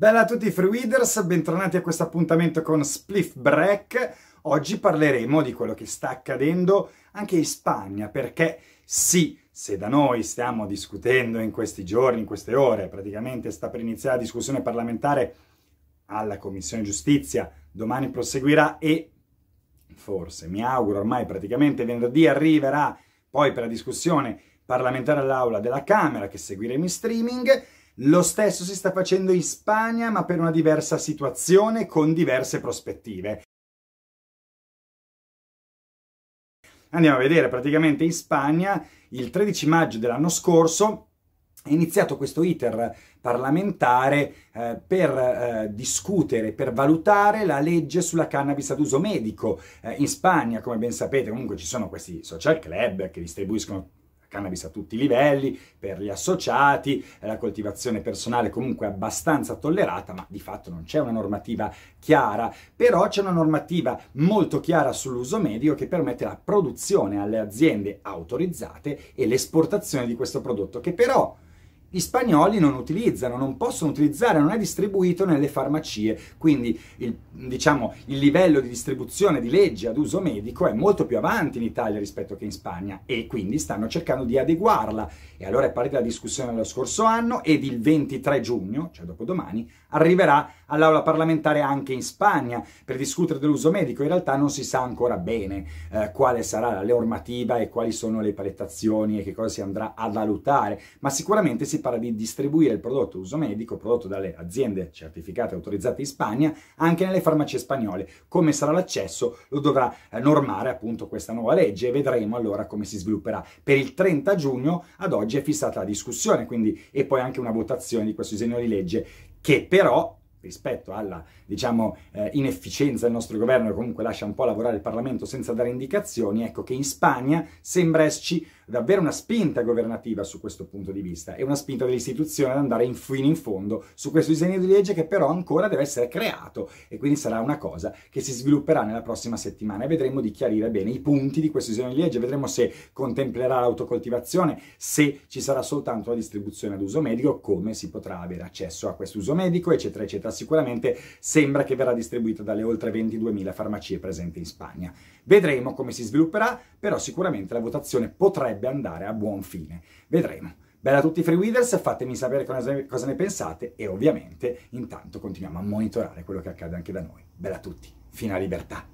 Bella a tutti i freeweeders, bentornati a questo appuntamento con Spliff Break. Oggi parleremo di quello che sta accadendo anche in Spagna, perché sì, se da noi stiamo discutendo in questi giorni, in queste ore, praticamente sta per iniziare la discussione parlamentare alla Commissione Giustizia, domani proseguirà e forse, mi auguro, ormai praticamente venerdì arriverà poi per la discussione parlamentare all'Aula della Camera che seguiremo in streaming lo stesso si sta facendo in Spagna, ma per una diversa situazione, con diverse prospettive. Andiamo a vedere, praticamente in Spagna, il 13 maggio dell'anno scorso, è iniziato questo iter parlamentare eh, per eh, discutere, per valutare la legge sulla cannabis ad uso medico. Eh, in Spagna, come ben sapete, comunque ci sono questi social club che distribuiscono cannabis a tutti i livelli, per gli associati, eh, la coltivazione personale comunque abbastanza tollerata, ma di fatto non c'è una normativa chiara, però c'è una normativa molto chiara sull'uso medio che permette la produzione alle aziende autorizzate e l'esportazione di questo prodotto che però gli spagnoli non utilizzano, non possono utilizzare, non è distribuito nelle farmacie, quindi il, diciamo, il, livello di distribuzione di leggi ad uso medico è molto più avanti in Italia rispetto che in Spagna e quindi stanno cercando di adeguarla. E allora è partita la discussione dello scorso anno ed il 23 giugno, cioè dopodomani, arriverà all'aula parlamentare anche in Spagna per discutere dell'uso medico. In realtà non si sa ancora bene eh, quale sarà la normativa e quali sono le palettazioni e che cosa si andrà a valutare, ma sicuramente si parla di distribuire il prodotto uso medico prodotto dalle aziende certificate e autorizzate in Spagna anche nelle farmacie spagnole. Come sarà l'accesso lo dovrà eh, normare appunto questa nuova legge e vedremo allora come si svilupperà. Per il 30 giugno ad oggi è fissata la discussione quindi, e poi anche una votazione di questo disegno di legge che però rispetto alla diciamo, eh, inefficienza del nostro governo che comunque lascia un po' lavorare il Parlamento senza dare indicazioni, ecco che in Spagna sembra esserci davvero una spinta governativa su questo punto di vista e una spinta dell'istituzione ad andare fino in fondo su questo disegno di legge che però ancora deve essere creato e quindi sarà una cosa che si svilupperà nella prossima settimana e vedremo di chiarire bene i punti di questo disegno di legge, vedremo se contemplerà l'autocoltivazione, se ci sarà soltanto la distribuzione ad uso medico, come si potrà avere accesso a questo uso medico, eccetera, eccetera. Sicuramente sembra che verrà distribuita dalle oltre 22.000 farmacie presenti in Spagna. Vedremo come si svilupperà, però sicuramente la votazione potrebbe potrebbe andare a buon fine. Vedremo. Bella a tutti i freeweeders, fatemi sapere cosa, cosa ne pensate e ovviamente intanto continuiamo a monitorare quello che accade anche da noi. Bella a tutti, fino a libertà!